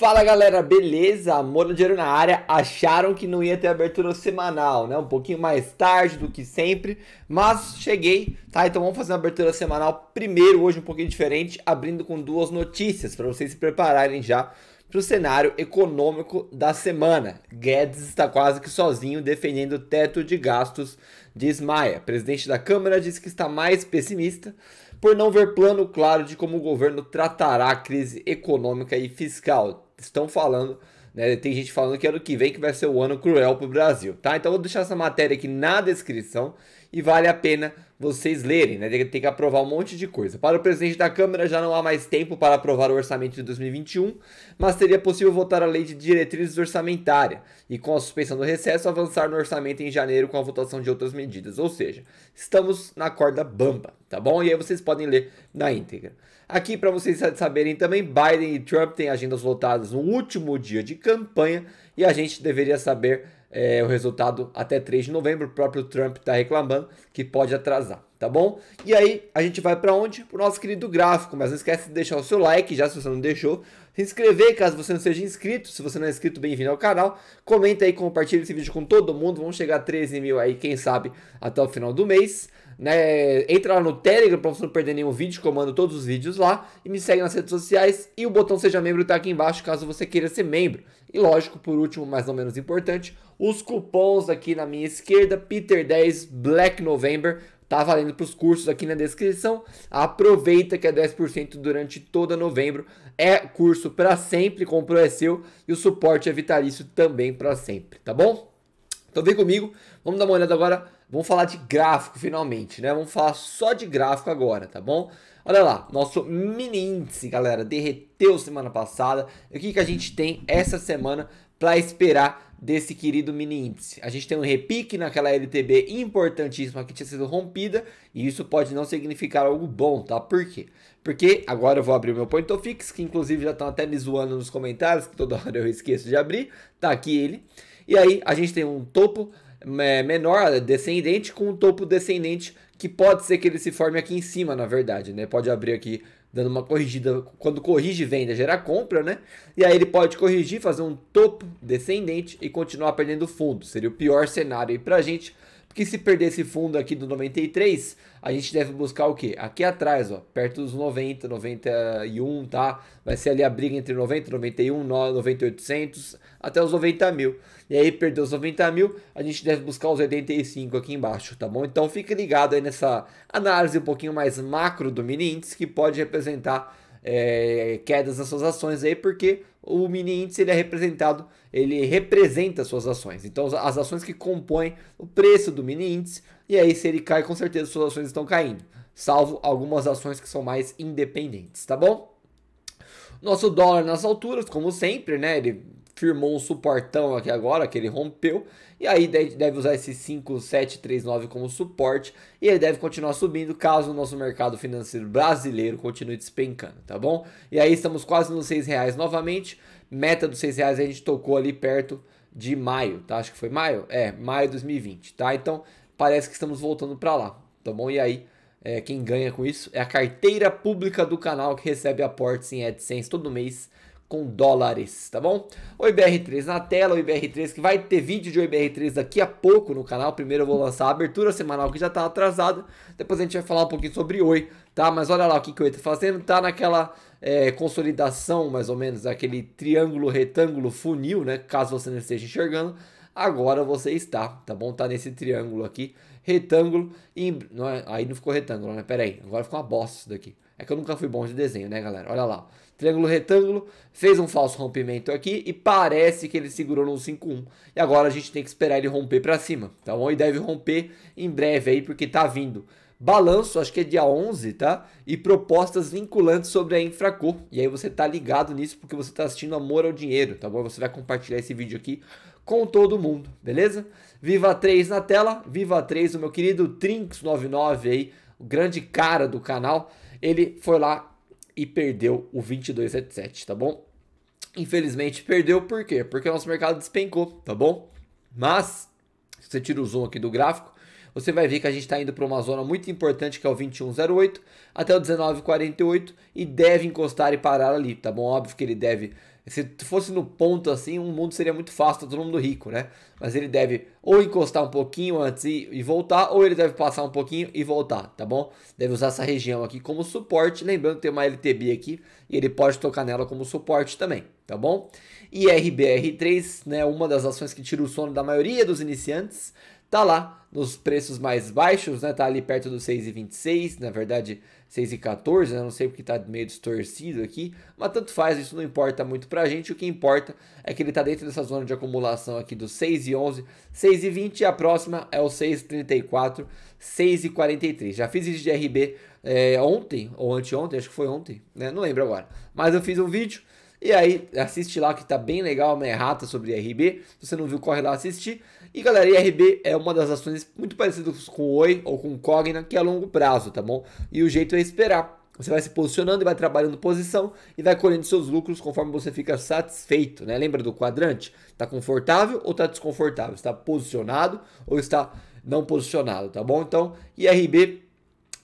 Fala galera, beleza? Moro Dinheiro na área. Acharam que não ia ter abertura semanal, né? Um pouquinho mais tarde do que sempre, mas cheguei, tá? Então vamos fazer uma abertura semanal primeiro, hoje um pouquinho diferente, abrindo com duas notícias para vocês se prepararem já para o cenário econômico da semana. Guedes está quase que sozinho defendendo o teto de gastos, diz Maia. Presidente da Câmara diz que está mais pessimista por não ver plano claro de como o governo tratará a crise econômica e fiscal estão falando. Né? Tem gente falando que ano que vem que vai ser o ano cruel para o Brasil, tá? Então eu vou deixar essa matéria aqui na descrição e vale a pena vocês lerem, né? Tem que aprovar um monte de coisa. Para o presidente da Câmara já não há mais tempo para aprovar o orçamento de 2021, mas seria possível votar a lei de diretrizes orçamentária e, com a suspensão do recesso, avançar no orçamento em janeiro com a votação de outras medidas. Ou seja, estamos na corda bamba, tá bom? E aí vocês podem ler na íntegra. Aqui, para vocês saberem também, Biden e Trump têm agendas lotadas no último dia de campanha e a gente deveria saber é, o resultado até 3 de novembro. O próprio Trump está reclamando que pode atrasar, tá bom? E aí a gente vai para onde? Para o nosso querido gráfico. Mas não esquece de deixar o seu like, já se você não deixou. Se inscrever caso você não seja inscrito. Se você não é inscrito, bem-vindo ao canal. Comenta aí, compartilha esse vídeo com todo mundo. Vamos chegar a 13 mil aí, quem sabe, até o final do mês né? Entra lá no Telegram para você não perder nenhum vídeo, comando todos os vídeos lá e me segue nas redes sociais e o botão seja membro está aqui embaixo caso você queira ser membro. E lógico, por último, mas não menos importante, os cupons aqui na minha esquerda, Peter 10 Black November, tá valendo para os cursos aqui na descrição. Aproveita que é 10% durante todo novembro. É curso para sempre, comprou é seu e o suporte é vitalício também para sempre, tá bom? Então vem comigo, vamos dar uma olhada agora Vamos falar de gráfico finalmente, né? Vamos falar só de gráfico agora, tá bom? Olha lá, nosso mini índice, galera, derreteu semana passada. E o que, que a gente tem essa semana para esperar desse querido mini índice? A gente tem um repique naquela LTB importantíssima que tinha sido rompida e isso pode não significar algo bom, tá? Por quê? Porque agora eu vou abrir o meu point of fix, que inclusive já estão até me zoando nos comentários, que toda hora eu esqueço de abrir. Tá aqui ele. E aí a gente tem um topo é, menor, descendente, com um topo descendente, que pode ser que ele se forme aqui em cima, na verdade, né? Pode abrir aqui dando uma corrigida. Quando corrige venda, gera compra, né? E aí ele pode corrigir, fazer um topo descendente e continuar perdendo fundo. Seria o pior cenário aí pra gente. Porque se perder esse fundo aqui do 93, a gente deve buscar o quê? Aqui atrás, ó, perto dos 90, 91, tá? Vai ser ali a briga entre 90, 91, 9800 até os 90 mil. E aí, perdeu os 90 mil, a gente deve buscar os 85 aqui embaixo, tá bom? Então, fique ligado aí nessa análise um pouquinho mais macro do mini índice, que pode representar é, quedas nas suas ações aí, porque o mini índice ele é representado, ele representa suas ações. Então as ações que compõem o preço do mini índice, e aí se ele cai, com certeza suas ações estão caindo, salvo algumas ações que são mais independentes, tá bom? Nosso dólar nas alturas, como sempre, né? Ele firmou um suportão aqui agora, que ele rompeu, e aí deve usar esse 5739 como suporte, e ele deve continuar subindo caso o nosso mercado financeiro brasileiro continue despencando, tá bom? E aí estamos quase nos 6 reais novamente, meta dos 6 reais a gente tocou ali perto de maio, tá? Acho que foi maio? É, maio de 2020, tá? Então parece que estamos voltando para lá, tá bom? E aí é, quem ganha com isso é a carteira pública do canal que recebe aportes em AdSense todo mês com dólares, tá bom? O IBR3 na tela, o IBR3 que vai ter vídeo de IBR3 daqui a pouco no canal. Primeiro eu vou lançar a abertura semanal que já tá atrasada, depois a gente vai falar um pouquinho sobre Oi, tá? Mas olha lá o que, que o Oi tá fazendo, tá naquela é, consolidação mais ou menos, aquele triângulo, retângulo, funil, né? Caso você não esteja enxergando, agora você está, tá bom? Tá nesse triângulo aqui, retângulo, e não é, aí não ficou retângulo, né? Pera aí, agora ficou uma bosta isso daqui. É que eu nunca fui bom de desenho, né galera? Olha lá, triângulo retângulo, fez um falso rompimento aqui e parece que ele segurou no 5-1. E agora a gente tem que esperar ele romper para cima, tá bom? E deve romper em breve aí, porque tá vindo balanço, acho que é dia 11, tá? E propostas vinculantes sobre a Infraco. E aí você tá ligado nisso porque você tá assistindo Amor ao Dinheiro, tá bom? Você vai compartilhar esse vídeo aqui com todo mundo, beleza? Viva 3 na tela, Viva 3, o meu querido Trinks99 aí, o grande cara do canal, ele foi lá e perdeu o 2277, tá bom? Infelizmente perdeu por quê? Porque o nosso mercado despencou, tá bom? Mas, se você tira o zoom aqui do gráfico, você vai ver que a gente está indo para uma zona muito importante que é o 2108 até o 1948 e deve encostar e parar ali, tá bom? Óbvio que ele deve se fosse no ponto assim, o um mundo seria muito fácil, tá todo mundo rico, né? Mas ele deve ou encostar um pouquinho antes e, e, voltar, ou ele deve passar um pouquinho e voltar, tá bom? Deve usar essa região aqui como suporte, lembrando que tem uma LTB aqui e ele pode tocar nela como suporte também, tá bom? E RBR3, né, uma das ações que tira o sono da maioria dos iniciantes, tá lá nos preços mais baixos, né? Tá ali perto dos 6,26, na verdade 6 e 14, né? não sei porque está meio distorcido aqui, mas tanto faz, isso não importa muito para a gente, o que importa é que ele está dentro dessa zona de acumulação aqui do 6 e 11, 6 e 20 e a próxima é o 6 e 34, 6 e 43. Já fiz vídeo de RB é, ontem, ou anteontem, acho que foi ontem, né? não lembro agora, mas eu fiz um vídeo e aí, assiste lá que tá bem legal uma errata sobre RB. Se você não viu, corre lá assistir. E galera, IRB é uma das ações muito parecidas com o Oi ou com o Cogna, que é a longo prazo, tá bom? E o jeito é esperar. Você vai se posicionando e vai trabalhando posição e vai colhendo seus lucros conforme você fica satisfeito, né? Lembra do quadrante? Está confortável ou está desconfortável? Está posicionado ou está não posicionado, tá bom? Então, IRB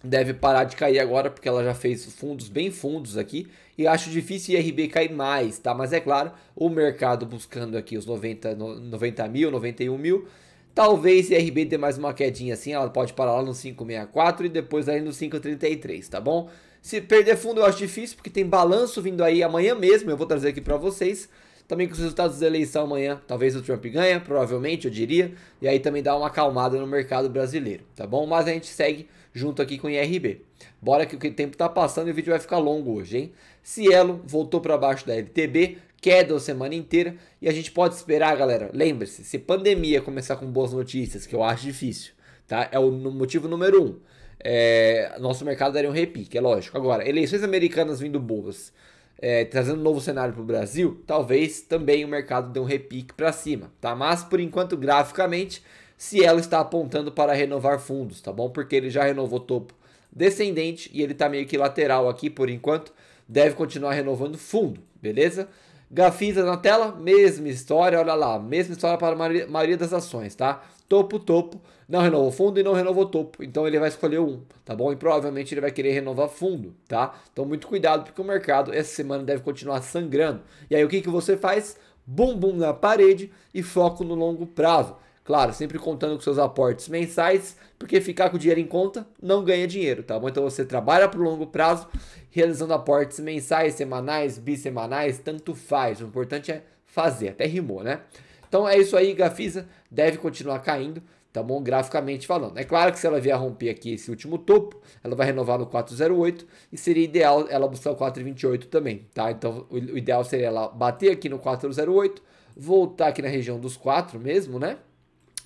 deve parar de cair agora, porque ela já fez fundos bem fundos aqui, e acho difícil a IRB cair mais, tá? Mas é claro, o mercado buscando aqui os 90, 90 mil, 91 mil, talvez IRB dê mais uma quedinha assim, ela pode parar lá no 564 e depois aí no 533, tá bom? Se perder fundo eu acho difícil, porque tem balanço vindo aí amanhã mesmo, eu vou trazer aqui para vocês, também com os resultados da eleição amanhã, talvez o Trump ganhe, provavelmente, eu diria, e aí também dá uma acalmada no mercado brasileiro, tá bom? Mas a gente segue junto aqui com o IRB. Bora que o tempo tá passando e o vídeo vai ficar longo hoje, hein? Cielo voltou para baixo da LTB, queda a semana inteira e a gente pode esperar, galera. Lembre-se, se pandemia começar com boas notícias, que eu acho difícil, tá? É o motivo número um. É, nosso mercado daria um repique, é lógico. Agora, eleições americanas vindo boas, é, trazendo um novo cenário para o Brasil, talvez também o mercado dê um repique para cima, tá? Mas por enquanto, graficamente, Cielo está apontando para renovar fundos, tá bom? Porque ele já renovou topo descendente e ele está meio que lateral aqui por enquanto, deve continuar renovando fundo, beleza? Gafisa na tela, mesma história, olha lá, mesma história para a maioria das ações, tá? topo, topo, não renovou fundo e não renovou topo. Então ele vai escolher um, tá bom? E provavelmente ele vai querer renovar fundo, tá? Então muito cuidado, porque o mercado essa semana deve continuar sangrando. E aí o que, que você faz? bum na parede e foco no longo prazo. Claro, sempre contando com seus aportes mensais, porque ficar com o dinheiro em conta não ganha dinheiro, tá bom? Então você trabalha para o longo prazo, realizando aportes mensais, semanais, bissemanais, tanto faz. O importante é fazer, até rimou, né? Então é isso aí, Gafisa deve continuar caindo, tá bom? Graficamente falando. É claro que se ela vier romper aqui esse último topo, ela vai renovar no 408 e seria ideal ela buscar o 428 também, tá? Então o ideal seria ela bater aqui no 408, voltar aqui na região dos 4 mesmo, né?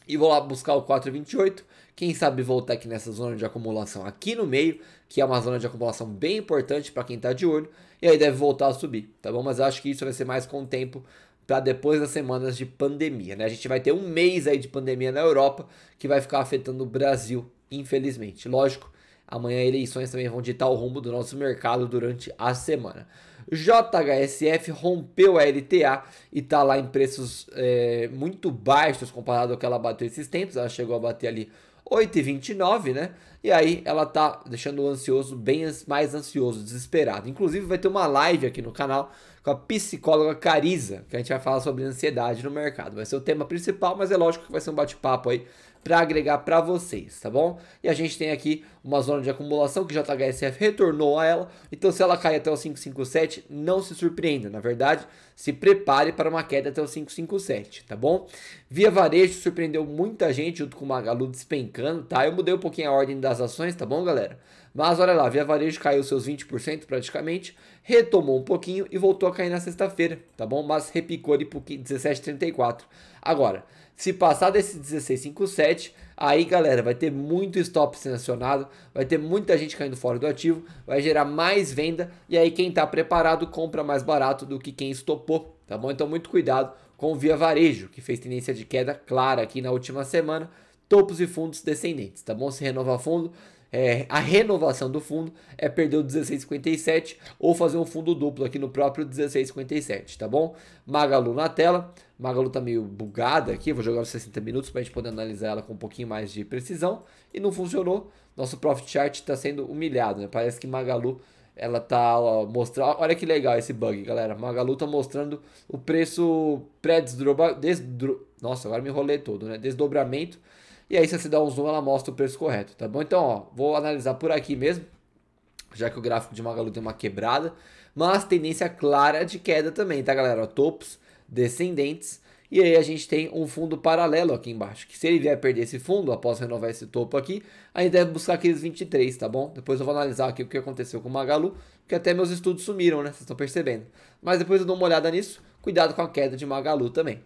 E vou lá buscar o 428, quem sabe voltar aqui nessa zona de acumulação aqui no meio, que é uma zona de acumulação bem importante para quem está de olho, e aí deve voltar a subir, tá bom? Mas eu acho que isso vai ser mais com o tempo para tá? depois das semanas de pandemia. Né? A gente vai ter um mês aí de pandemia na Europa que vai ficar afetando o Brasil, infelizmente. Lógico, amanhã eleições também vão ditar o rumo do nosso mercado durante a semana. JHSF rompeu a LTA e está lá em preços é, muito baixos comparado ao que ela bateu esses tempos. Ela chegou a bater ali 8,29, né? E aí ela tá deixando o ansioso bem mais ansioso, desesperado. Inclusive vai ter uma live aqui no canal com a psicóloga Cariza, que a gente vai falar sobre ansiedade no mercado. Vai ser o tema principal, mas é lógico que vai ser um bate-papo aí para agregar para vocês, tá bom? E a gente tem aqui uma zona de acumulação que JHSF retornou a ela, então se ela cai até o 557, não se surpreenda, na verdade, se prepare para uma queda até o 557, tá bom? Via Varejo surpreendeu muita gente junto com o Magalu despencando, tá? Eu mudei um pouquinho a ordem das ações, tá bom, galera? Mas olha lá, Via Varejo caiu seus 20% praticamente, retomou um pouquinho e voltou a cair na sexta-feira, tá bom? Mas repicou ali por 17,34. Agora, se passar desse 1657, aí galera, vai ter muito stop sancionado, vai ter muita gente caindo fora do ativo, vai gerar mais venda e aí quem está preparado compra mais barato do que quem estopou, tá bom? Então muito cuidado com o Via Varejo, que fez tendência de queda clara aqui na última semana, topos e fundos descendentes, tá bom? Se renova fundo, é, a renovação do fundo é perder o 1657 ou fazer um fundo duplo aqui no próprio 1657, tá bom? Magalu na tela, Magalu tá meio bugada aqui, vou jogar os 60 minutos para a gente poder analisar ela com um pouquinho mais de precisão. E não funcionou, nosso profit chart está sendo humilhado, né? Parece que Magalu ela tá mostrando, olha que legal esse bug, galera. Magalu tá mostrando o preço pré desdobramento desdro... nossa, agora me enrolei todo, né? Desdobramento. E aí se você dá um zoom, ela mostra o preço correto, tá bom? Então, ó, vou analisar por aqui mesmo, já que o gráfico de Magalu tem uma quebrada, mas tendência clara de queda também, tá, galera? Topos... tops descendentes. E aí a gente tem um fundo paralelo aqui embaixo, que se ele vier perder esse fundo, após renovar esse topo aqui, a gente deve buscar aqueles 23, tá bom? Depois eu vou analisar aqui o que aconteceu com o Magalu, que até meus estudos sumiram, né? Vocês estão percebendo. Mas depois eu dou uma olhada nisso. Cuidado com a queda de Magalu também.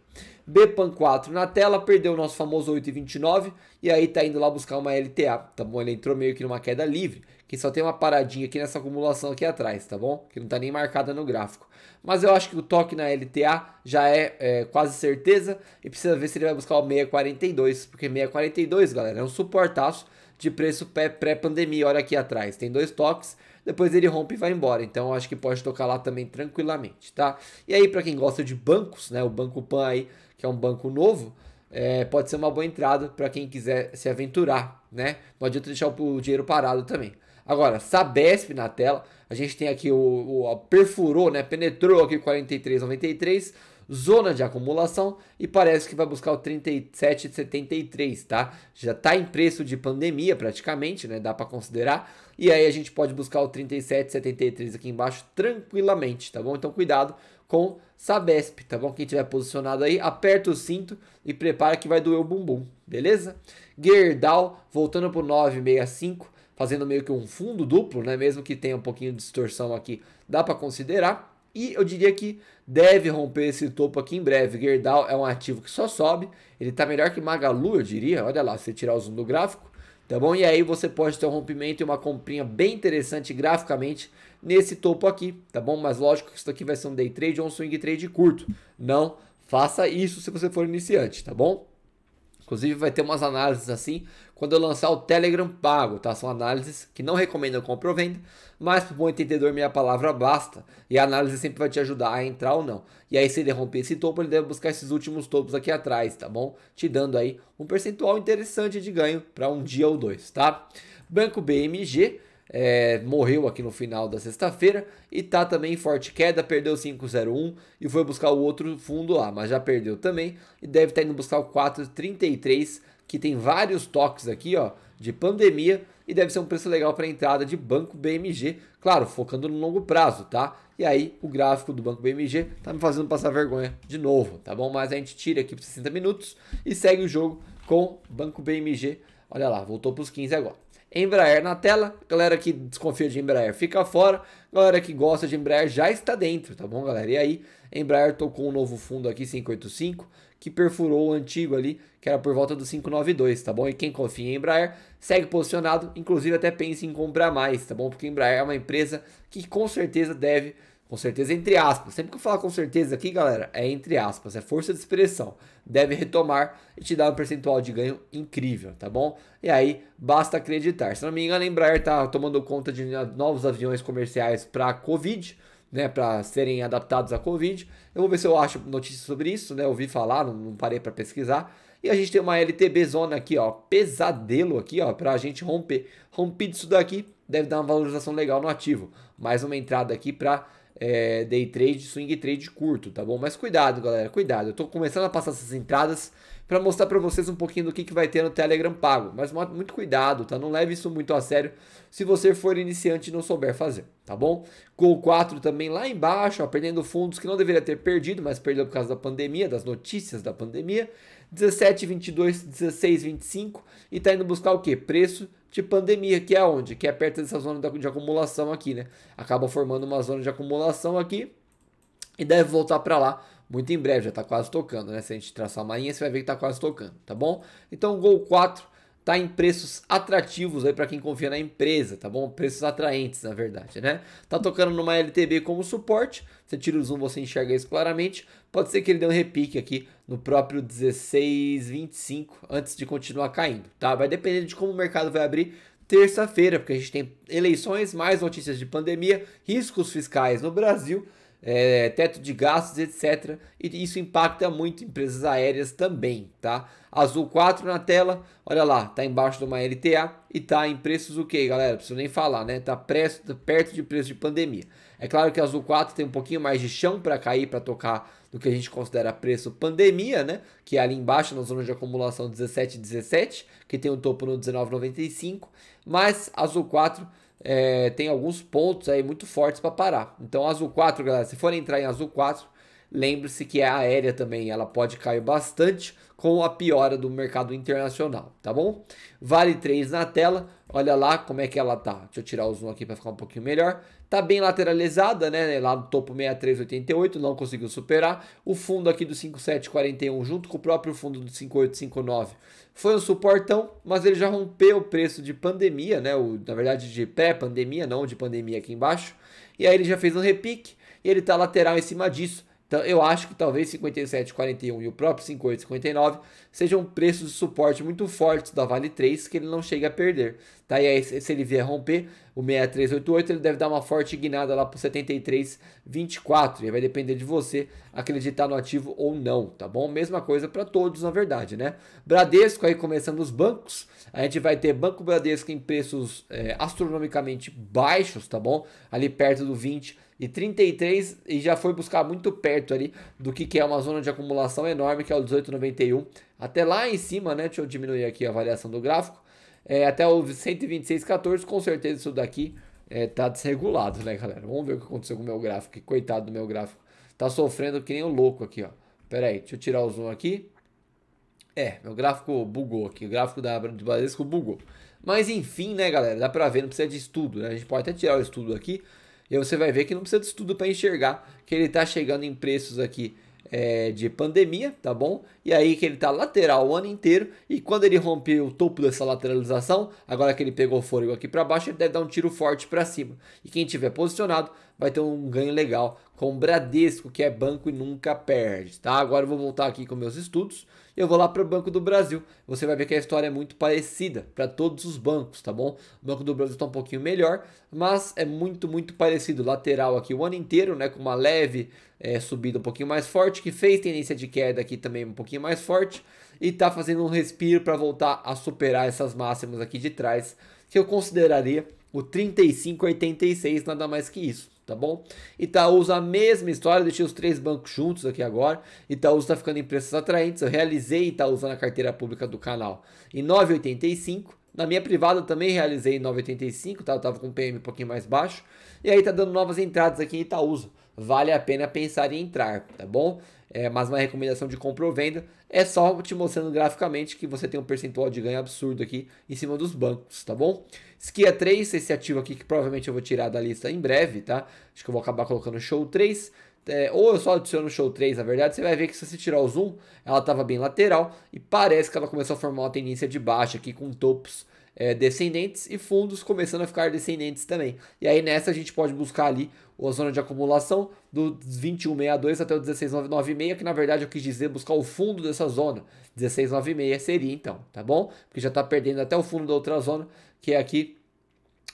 Bepan 4 na tela, perdeu o nosso famoso 8,29 e aí tá indo lá buscar uma LTA, tá bom? Ele entrou meio que numa queda livre, que só tem uma paradinha aqui nessa acumulação aqui atrás, tá bom? Que não tá nem marcada no gráfico. Mas eu acho que o toque na LTA já é, é quase certeza e precisa ver se ele vai buscar o 6,42, porque 6,42, galera, é um suportaço de preço pré-pandemia. Olha aqui atrás, tem dois toques, depois ele rompe e vai embora. Então acho que pode tocar lá também tranquilamente, tá? E aí para quem gosta de bancos, né, o Banco Pan aí, que é um banco novo, é, pode ser uma boa entrada para quem quiser se aventurar, né? Não adianta deixar o dinheiro parado também. Agora, Sabesp na tela, a gente tem aqui o, o perfurou, né? Penetrou aqui 43,93 zona de acumulação e parece que vai buscar o 37,73, tá? Já está em preço de pandemia praticamente, né? Dá para considerar. E aí a gente pode buscar o 37,73 aqui embaixo tranquilamente, tá bom? Então cuidado com Sabesp, tá bom? Quem tiver posicionado aí, aperta o cinto e prepara que vai doer o bumbum, beleza? Gerdau voltando pro 965, fazendo meio que um fundo duplo, né? Mesmo que tenha um pouquinho de distorção aqui, dá para considerar. E eu diria que deve romper esse topo aqui em breve. Gerdau é um ativo que só sobe. Ele está melhor que Magalu, eu diria. Olha lá, se você tirar o zoom do gráfico, tá bom? E aí você pode ter um rompimento e uma comprinha bem interessante graficamente nesse topo aqui, tá bom? Mas lógico que isso aqui vai ser um day trade ou um swing trade curto. Não faça isso se você for iniciante, tá bom? Inclusive vai ter umas análises assim quando eu lançar o Telegram pago, tá? São análises que não recomendo compra ou venda, mas o bom entendedor minha palavra basta e a análise sempre vai te ajudar a entrar ou não. E aí se ele romper esse topo, ele deve buscar esses últimos topos aqui atrás, tá bom? Te dando aí um percentual interessante de ganho para um dia ou dois, tá? Banco BMG é, morreu aqui no final da sexta-feira e tá também em forte queda, perdeu 5,01 e foi buscar o outro fundo lá, mas já perdeu também e deve estar tá indo buscar o 4,33 que tem vários toques aqui, ó, de pandemia e deve ser um preço legal para entrada de banco BMG, claro, focando no longo prazo, tá? E aí o gráfico do banco BMG tá me fazendo passar vergonha de novo, tá bom? Mas a gente tira aqui para 60 minutos e segue o jogo com banco BMG. Olha lá, voltou para os 15 agora. Embraer na tela. Galera que desconfia de Embraer fica fora. Galera que gosta de Embraer já está dentro, tá bom, galera? E aí, Embraer tocou um novo fundo aqui, 585, que perfurou o antigo ali, que era por volta do 592, tá bom? E quem confia em Embraer segue posicionado, inclusive até pense em comprar mais, tá bom? Porque Embraer é uma empresa que com certeza deve com certeza, é entre aspas. Sempre que eu falar com certeza aqui, galera, é entre aspas, é força de expressão. Deve retomar e te dar um percentual de ganho incrível, tá bom? E aí, basta acreditar. Se não me engano, a Embraer tá tomando conta de novos aviões comerciais para a Covid, né, para serem adaptados à Covid. Eu vou ver se eu acho notícias sobre isso, né? Ouvi falar, não, parei para pesquisar. E a gente tem uma LTB zona aqui, ó, pesadelo aqui, ó, para a gente romper. Rompido isso daqui, deve dar uma valorização legal no ativo. Mais uma entrada aqui para é, day trade, swing trade curto, tá bom? Mas cuidado, galera, cuidado. Eu tô começando a passar essas entradas para mostrar para vocês um pouquinho do que, que vai ter no Telegram pago. Mas muito cuidado, tá? Não leve isso muito a sério se você for iniciante e não souber fazer, tá bom? o 4 também lá embaixo, ó, perdendo fundos que não deveria ter perdido, mas perdeu por causa da pandemia, das notícias da pandemia. 17,22, 16,25 e tá indo buscar o quê? Preço de pandemia, que é onde? Que é perto dessa zona de acumulação aqui, né? Acaba formando uma zona de acumulação aqui e deve voltar para lá muito em breve, já está quase tocando, né? Se a gente traçar uma linha, você vai ver que está quase tocando, tá bom? Então, Gol 4 tá em preços atrativos aí para quem confia na empresa, tá bom? Preços atraentes, na verdade, né? Tá tocando numa LTB como suporte, você tira o zoom, você enxerga isso claramente. Pode ser que ele dê um repique aqui no próprio 16,25 antes de continuar caindo, tá? Vai depender de como o mercado vai abrir terça-feira, porque a gente tem eleições, mais notícias de pandemia, riscos fiscais no Brasil é, teto de gastos, etc. E isso impacta muito empresas aéreas também, tá? Azul 4 na tela, olha lá, tá embaixo de uma LTA e tá em preços o quê galera? Preciso nem falar, né? Tá preço, perto de preço de pandemia. É claro que Azul 4 tem um pouquinho mais de chão para cair, para tocar do que a gente considera preço pandemia, né? Que é ali embaixo na zona de acumulação 17,17, 17, que tem um topo no 19,95, mas Azul 4 é, tem alguns pontos aí muito fortes para parar. Então, Azul 4, galera, se for entrar em Azul 4, lembre-se que é aérea também, ela pode cair bastante com a piora do mercado internacional, tá bom? Vale 3 na tela, olha lá como é que ela tá. Deixa eu tirar o zoom aqui para ficar um pouquinho melhor. Tá bem lateralizada, né? Lá no topo 6388, não conseguiu superar. O fundo aqui do 5741, junto com o próprio fundo do 5859, foi um suportão, mas ele já rompeu o preço de pandemia, né? O, na verdade, de pré-pandemia, não de pandemia aqui embaixo. E aí ele já fez um repique e ele tá lateral em cima disso então eu acho que talvez 57,41 e o próprio 58,59 sejam preços de suporte muito fortes da Vale 3 que ele não chega a perder. Tá? E aí, se ele vier romper o 6388, ele deve dar uma forte guinada lá para 73,24. E vai depender de você acreditar no ativo ou não, tá bom? Mesma coisa para todos, na verdade, né? Bradesco aí começando os bancos. A gente vai ter Banco Bradesco em preços é, astronomicamente baixos, tá bom? Ali perto do 20 e 33 e já foi buscar muito perto ali do que, que é uma zona de acumulação enorme, que é o 1891. Até lá em cima, né? Deixa eu diminuir aqui a variação do gráfico. É, até o 126,14, com certeza isso daqui é, tá desregulado, né, galera? Vamos ver o que aconteceu com o meu gráfico. coitado do meu gráfico. Tá sofrendo que nem o um louco aqui, ó. Pera aí, deixa eu tirar o zoom aqui. É, meu gráfico bugou aqui. O gráfico da do Bradesco bugou. Mas enfim, né, galera? Dá pra ver, não precisa de estudo, né? A gente pode até tirar o estudo aqui e você vai ver que não precisa de estudo para enxergar que ele está chegando em preços aqui é, de pandemia, tá bom? E aí que ele está lateral o ano inteiro e quando ele romper o topo dessa lateralização, agora que ele pegou o fôlego aqui para baixo, ele deve dar um tiro forte para cima. E quem tiver posicionado vai ter um ganho legal com o Bradesco, que é banco e nunca perde, tá? Agora eu vou voltar aqui com meus estudos eu vou lá para o Banco do Brasil. Você vai ver que a história é muito parecida para todos os bancos, tá bom? O Banco do Brasil está um pouquinho melhor, mas é muito, muito parecido. Lateral aqui o ano inteiro, né? Com uma leve é, subida um pouquinho mais forte, que fez tendência de queda aqui também um pouquinho mais forte e está fazendo um respiro para voltar a superar essas máximas aqui de trás, que eu consideraria o 35,86, nada mais que isso tá bom? Itaúsa, a mesma história, deixei os três bancos juntos aqui agora. Itaúsa está ficando em preços atraentes, eu realizei usando na carteira pública do canal em 9,85. Na minha privada também realizei em 9,85, tá? Eu tava com PM um pouquinho mais baixo. E aí tá dando novas entradas aqui em Itaúsa. Vale a pena pensar em entrar, tá bom? É, mas uma recomendação de compra ou venda é só te mostrando graficamente que você tem um percentual de ganho absurdo aqui em cima dos bancos, tá bom? É Skia 3, esse ativo aqui que provavelmente eu vou tirar da lista em breve, tá? Acho que eu vou acabar colocando Show 3. É, ou eu só adiciono Show 3, na verdade, você vai ver que se você tirar o zoom, ela estava bem lateral e parece que ela começou a formar uma tendência de baixa aqui com topos é, descendentes e fundos começando a ficar descendentes também. E aí nessa a gente pode buscar ali a zona de acumulação do 2162 até o 16996, que na verdade eu quis dizer buscar o fundo dessa zona. 1696 seria então, tá bom? Porque já está perdendo até o fundo da outra zona, que é aqui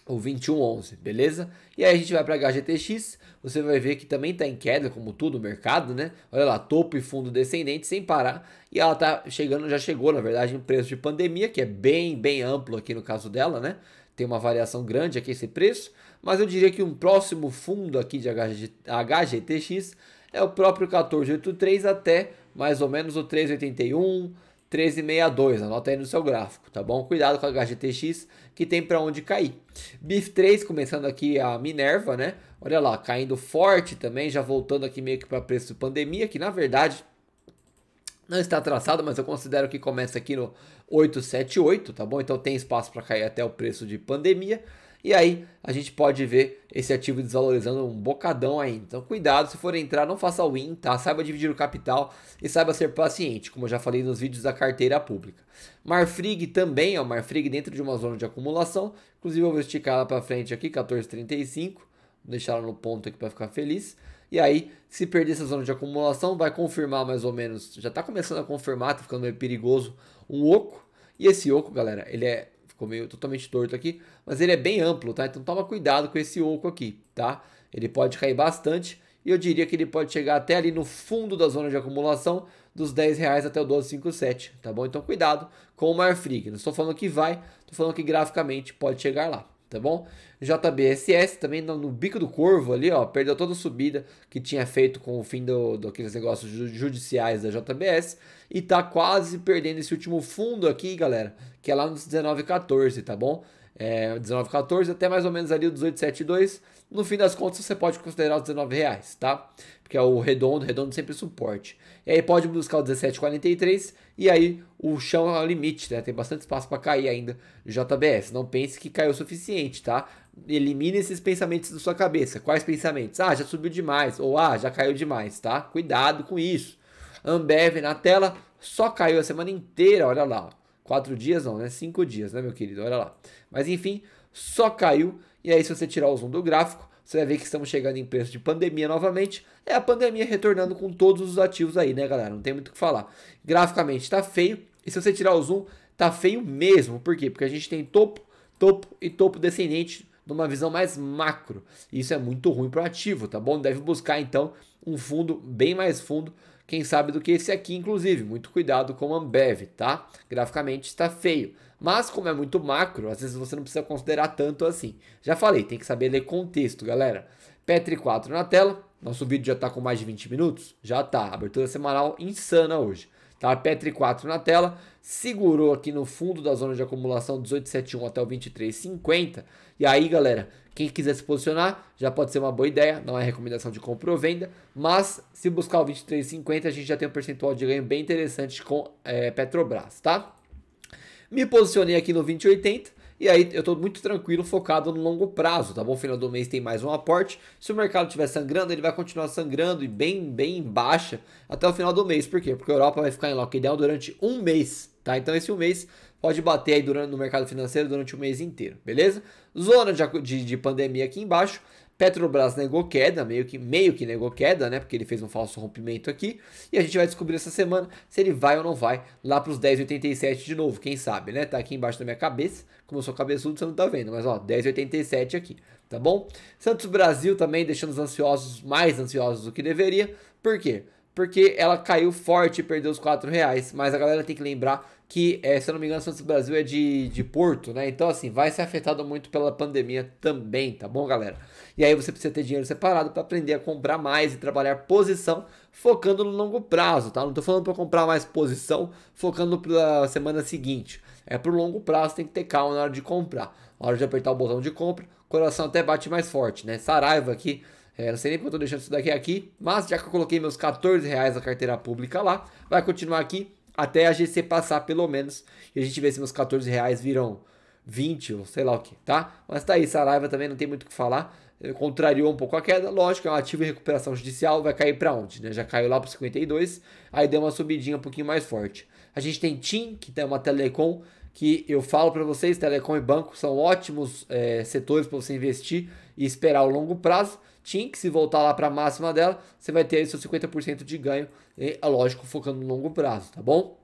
o 2111, beleza? E aí a gente vai para HGTX, você vai ver que também está em queda, como tudo o mercado, né? Olha lá, topo e fundo descendente sem parar, e ela tá chegando, já chegou, na verdade, em preço de pandemia, que é bem, bem amplo aqui no caso dela, né? Tem uma variação grande aqui esse preço, mas eu diria que um próximo fundo aqui de HG, HGTX é o próprio 1483 até mais ou menos o 381, 1362, anota aí no seu gráfico, tá bom? Cuidado com a HGTX que tem para onde cair. BIF3 começando aqui a Minerva, né? Olha lá, caindo forte também, já voltando aqui meio que para preço pandemia, que na verdade não está traçado, mas eu considero que começa aqui no 878, tá bom? Então tem espaço para cair até o preço de pandemia. E aí a gente pode ver esse ativo desvalorizando um bocadão ainda. Então cuidado, se for entrar, não faça win, tá? Saiba dividir o capital e saiba ser paciente, como eu já falei nos vídeos da carteira pública. Marfrig também, ó, Marfrig dentro de uma zona de acumulação. Inclusive eu vou esticar ela para frente aqui, 14,35. Vou deixar ela no ponto aqui para ficar feliz. E aí, se perder essa zona de acumulação, vai confirmar mais ou menos, já está começando a confirmar, está ficando meio perigoso, um oco. E esse oco, galera, ele é Ficou meio totalmente torto aqui, mas ele é bem amplo, tá? Então toma cuidado com esse oco aqui, tá? Ele pode cair bastante e eu diria que ele pode chegar até ali no fundo da zona de acumulação dos 10 reais até o 12,57, tá bom? Então cuidado com o Marfrig. Não estou falando que vai, estou falando que graficamente pode chegar lá tá bom? JBSS também no, no, bico do corvo ali, ó, perdeu toda a subida que tinha feito com o fim do, do daqueles negócios judiciais da JBS e tá quase perdendo esse último fundo aqui, galera, que é lá nos 19,14, tá bom? É, 19,14 até mais ou menos ali o 18,72 no fim das contas, você pode considerar os 19 reais, tá? Porque é o redondo, redondo sempre é suporte. E aí pode buscar o 17,43 e aí o chão é o limite, né? Tem bastante espaço para cair ainda JBS. Não pense que caiu o suficiente, tá? Elimine esses pensamentos da sua cabeça. Quais pensamentos? Ah, já subiu demais ou ah, já caiu demais, tá? Cuidado com isso. Ambev na tela só caiu a semana inteira, olha lá. Quatro dias não, né? Cinco dias, né, meu querido? Olha lá. Mas enfim, só caiu e aí, se você tirar o zoom do gráfico, você vai ver que estamos chegando em preço de pandemia novamente. É a pandemia retornando com todos os ativos aí, né, galera? Não tem muito o que falar. Graficamente está feio. E se você tirar o zoom, está feio mesmo. Por quê? Porque a gente tem topo, topo e topo descendente numa visão mais macro. Isso é muito ruim para o ativo, tá bom? Deve buscar então um fundo bem mais fundo quem sabe do que esse aqui, inclusive. Muito cuidado com o Ambev, tá? Graficamente está feio. Mas como é muito macro, às vezes você não precisa considerar tanto assim. Já falei, tem que saber ler contexto, galera. Petri 4 na tela. Nosso vídeo já está com mais de 20 minutos? Já está. Abertura semanal insana hoje. Tá? Petri 4 na tela. Segurou aqui no fundo da zona de acumulação 1871 até o 2350. E aí, galera, quem quiser se posicionar já pode ser uma boa ideia, não é recomendação de compra ou venda, mas se buscar o 23,50 a gente já tem um percentual de ganho bem interessante com é, Petrobras, tá? Me posicionei aqui no 2080, e aí eu estou muito tranquilo, focado no longo prazo, tá bom? Final do mês tem mais um aporte. Se o mercado estiver sangrando, ele vai continuar sangrando e bem, bem baixa até o final do mês. Por quê? Porque a Europa vai ficar em lockdown durante um mês, tá? Então esse um mês pode bater aí durante, no mercado financeiro durante o mês inteiro, beleza? Zona de, de, de pandemia aqui embaixo. Petrobras negou queda, meio que, meio que negou queda, né? Porque ele fez um falso rompimento aqui. E a gente vai descobrir essa semana se ele vai ou não vai lá para os 10,87 de novo. Quem sabe, né? Tá aqui embaixo da minha cabeça. Como eu sou cabeçudo, você não tá vendo. Mas ó, 10,87 aqui, tá bom? Santos Brasil também deixando os ansiosos mais ansiosos do que deveria. Por quê? Porque ela caiu forte e perdeu os 4 reais. Mas a galera tem que lembrar que, é, se eu não me engano, Santos Brasil é de, de Porto, né? Então, assim, vai ser afetado muito pela pandemia também, tá bom, galera? E aí você precisa ter dinheiro separado para aprender a comprar mais e trabalhar posição focando no longo prazo, tá? Não tô falando para comprar mais posição focando pela semana seguinte. É pro longo prazo, tem que ter calma na hora de comprar. Na hora de apertar o botão de compra, o coração até bate mais forte, né? Saraiva aqui, é, não sei nem porque eu tô deixando isso daqui aqui, mas já que eu coloquei meus 14 reais na carteira pública lá, vai continuar aqui até a GC passar pelo menos e a gente ver se meus 14 reais viram 20 ou sei lá o que, tá? Mas tá aí, Saraiva também não tem muito o que falar, eh, contrariou um pouco a queda, lógico, é um ativo em recuperação judicial, vai cair para onde, né? Já caiu lá para 52, aí deu uma subidinha um pouquinho mais forte. A gente tem TIM, que tem tá, é uma telecom, que eu falo para vocês, telecom e banco são ótimos é, setores para você investir e esperar o longo prazo, TIM, que se voltar lá para a máxima dela, você vai ter aí seus 50% de ganho, e, é lógico, focando no longo prazo, tá bom?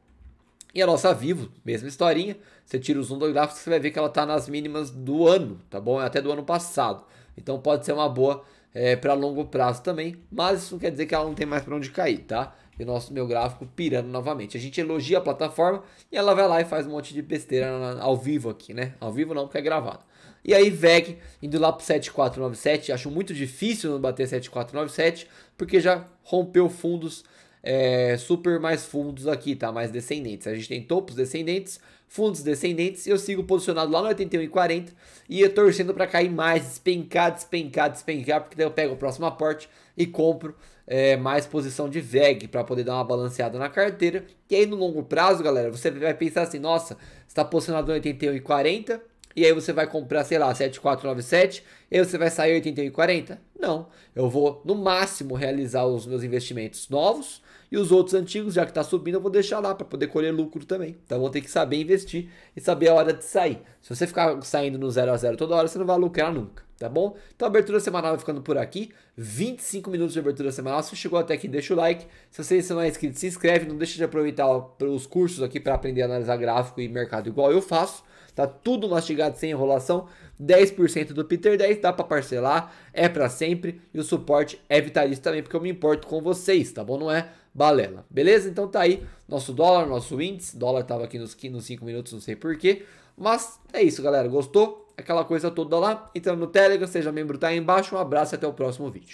E a nossa Vivo, mesma historinha, você tira o zoom do gráfico, você vai ver que ela está nas mínimas do ano, tá bom? É até do ano passado. Então pode ser uma boa é, para longo prazo também, mas isso não quer dizer que ela não tem mais para onde cair, tá? E o nosso meu gráfico pirando novamente. A gente elogia a plataforma e ela vai lá e faz um monte de besteira ao vivo aqui, né? Ao vivo não, porque é gravado. E aí VEG indo lá pro 7497, acho muito difícil não bater 7497, porque já rompeu fundos é, super mais fundos aqui, tá? Mais descendentes. A gente tem topos descendentes, fundos descendentes, e eu sigo posicionado lá no 81,40 e eu torcendo para cair mais, despencar, despencar, despencar, porque daí eu pego o próximo aporte e compro é, mais posição de VEG para poder dar uma balanceada na carteira. E aí no longo prazo, galera, você vai pensar assim, nossa, está posicionado no 81,40 e aí você vai comprar, sei lá, 7497, e aí você vai sair 81,40? Não. Eu vou, no máximo, realizar os meus investimentos novos e os outros antigos, já que está subindo, eu vou deixar lá para poder colher lucro também. Então vou ter que saber investir e saber a hora de sair. Se você ficar saindo no 0 a 0 toda hora, você não vai lucrar nunca, tá bom? Então a abertura semanal vai ficando por aqui. 25 minutos de abertura semanal. Se chegou até aqui, deixa o like. Se você não é inscrito, se inscreve. Não deixa de aproveitar os cursos aqui para aprender a analisar gráfico e mercado igual eu faço tá tudo mastigado sem enrolação. 10% do Peter 10 dá para parcelar, é para sempre e o suporte é vitalício também, porque eu me importo com vocês, tá bom? Não é balela. Beleza? Então tá aí nosso dólar, nosso índice. Dólar tava aqui nos 5 minutos, não sei porquê. Mas é isso, galera. Gostou? Aquela coisa toda lá. Entra no Telegram, seja membro, tá aí embaixo. Um abraço e até o próximo vídeo.